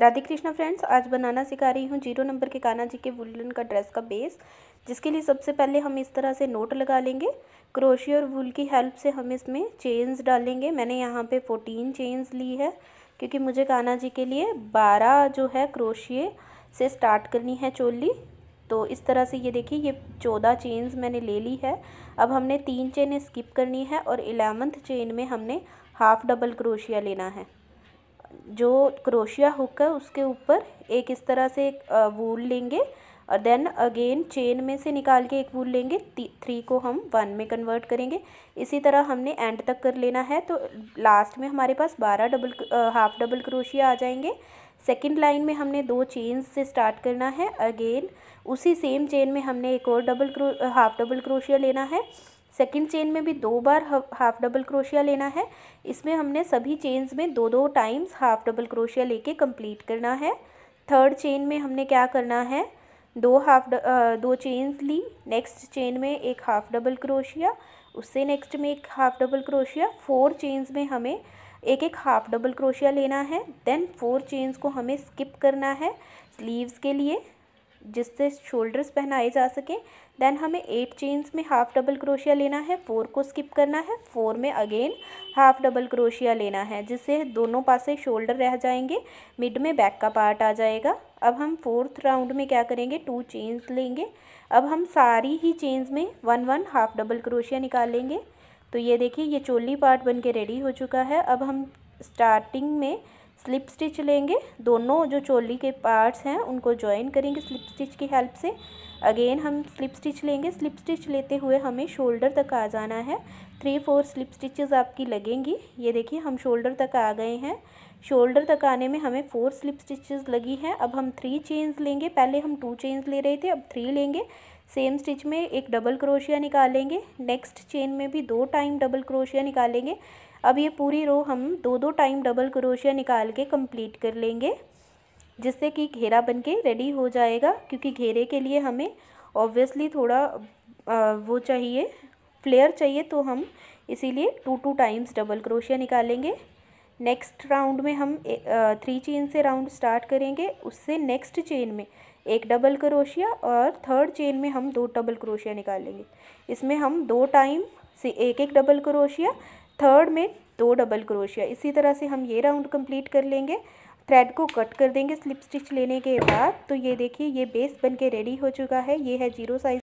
Radhe Krishna friends आज बनाना सिखा रही हूँ जीरो नंबर के काना जी के वुलन का ड्रेस का बेस जिसके लिए सबसे पहले हम इस तरह से नोट लगा लेंगे क्रोशिया और वुल की हेल्प से हम इसमें चेन्स डालेंगे मैंने यहाँ पे फोर्टीन चेन्स ली है क्योंकि मुझे काना जी के लिए बारह जो है क्रोशिए से स्टार्ट करनी है चोली तो इस तरह से ये देखिए ये चौदह चेन्स मैंने ले ली है अब हमने तीन चेन स्किप करनी है और एलेवंथ चेन में हमने हाफ़ डबल क्रोशिया लेना है जो क्रोशिया हुक है उसके ऊपर एक इस तरह से एक वूल लेंगे और देन अगेन चेन में से निकाल के एक वूल लेंगे थ्री को हम वन में कन्वर्ट करेंगे इसी तरह हमने एंड तक कर लेना है तो लास्ट में हमारे पास बारह डबल हाफ डबल क्रोशिया आ जाएंगे सेकेंड लाइन में हमने दो चेन से स्टार्ट करना है अगेन उसी सेम चेन में हमने एक और डबल क्रो हाफ डबल क्रोशिया लेना है सेकेंड चेन में भी दो बार हाफ डबल क्रोशिया लेना है इसमें हमने सभी चेन्स में दो दो टाइम्स हाफ डबल क्रोशिया लेके कंप्लीट करना है थर्ड चेन में हमने क्या करना है दो हाफ दो चेन्स ली नेक्स्ट चेन में एक हाफ डबल क्रोशिया उससे नेक्स्ट में एक हाफ डबल क्रोशिया फोर चेन्स में हमें एक एक हाफ डबल क्रोशिया लेना है देन फोर चेन्स को हमें स्किप करना है स्लीव्स के लिए जिससे शोल्डर्स पहनाए जा सकें देन हमें एट चेन्स में हाफ़ डबल क्रोशिया लेना है फोर को स्किप करना है फोर में अगेन हाफ़ डबल क्रोशिया लेना है जिससे दोनों पासे शोल्डर रह जाएंगे मिड में बैक का पार्ट आ जाएगा अब हम फोर्थ राउंड में क्या करेंगे टू चेन्स लेंगे अब हम सारी ही चेन्स में वन वन हाफ़ डबल क्रोशिया निकालेंगे तो ये देखिए ये चोली पार्ट बन के रेडी हो चुका है अब हम स्टार्टिंग में स्लिप स्टिच लेंगे दोनों जो चोली के पार्ट्स हैं उनको ज्वाइन करेंगे स्लिप स्टिच की हेल्प से अगेन हम स्लिप स्टिच लेंगे स्लिप स्टिच लेते हुए हमें शोल्डर तक आ जाना है थ्री फोर स्लिप स्टिचेस आपकी लगेंगी ये देखिए हम शोल्डर तक आ गए हैं शोल्डर तक आने में हमें फोर स्लिप स्टिचेस लगी हैं अब हम थ्री चेन्स लेंगे पहले हम टू चेन्स ले रहे थे अब थ्री लेंगे सेम स्टिच में एक डबल क्रोशिया निकालेंगे नेक्स्ट चेन में भी दो टाइम डबल क्रोशिया निकालेंगे अब ये पूरी रो हम दो दो टाइम डबल क्रोशिया निकाल के कंप्लीट कर लेंगे जिससे कि घेरा बन के रेडी हो जाएगा क्योंकि घेरे के लिए हमें ऑब्वियसली थोड़ा वो चाहिए फ्लेयर चाहिए तो हम इसीलिए टू टू टाइम्स डबल क्रोशिया निकालेंगे नेक्स्ट राउंड में हम थ्री चेन से राउंड स्टार्ट करेंगे उससे नेक्स्ट चेन में एक डबल क्रोशिया और थर्ड चेन में हम दो डबल क्रोशिया निकालेंगे इसमें हम दो टाइम से एक एक डबल क्रोशिया थर्ड में दो डबल क्रोशिया इसी तरह से हम ये राउंड कंप्लीट कर लेंगे थ्रेड को कट कर देंगे स्लिप स्टिच लेने के बाद तो ये देखिए ये बेस बन के रेडी हो चुका है ये है जीरो साइज़